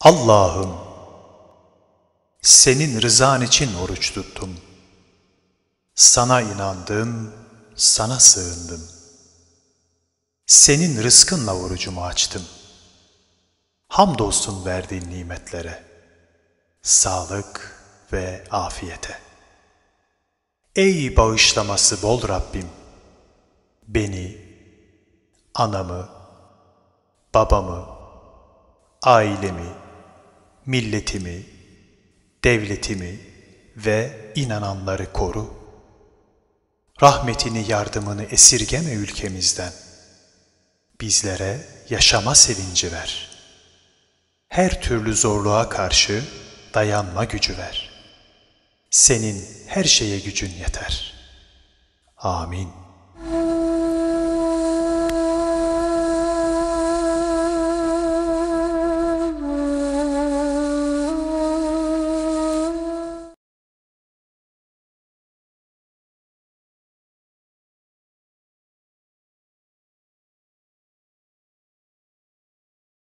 Allah'ım, senin rızan için oruç tuttum. Sana inandım, sana sığındım. Senin rızkınla orucumu açtım. Hamdolsun verdiğin nimetlere, sağlık ve afiyete. Ey bağışlaması bol Rabbim! Beni, anamı, babamı, ailemi, milletimi, devletimi ve inananları koru. Rahmetini, yardımını esirgeme ülkemizden. Bizlere yaşama sevinci ver. Her türlü zorluğa karşı dayanma gücü ver. Senin her şeye gücün yeter. Amin.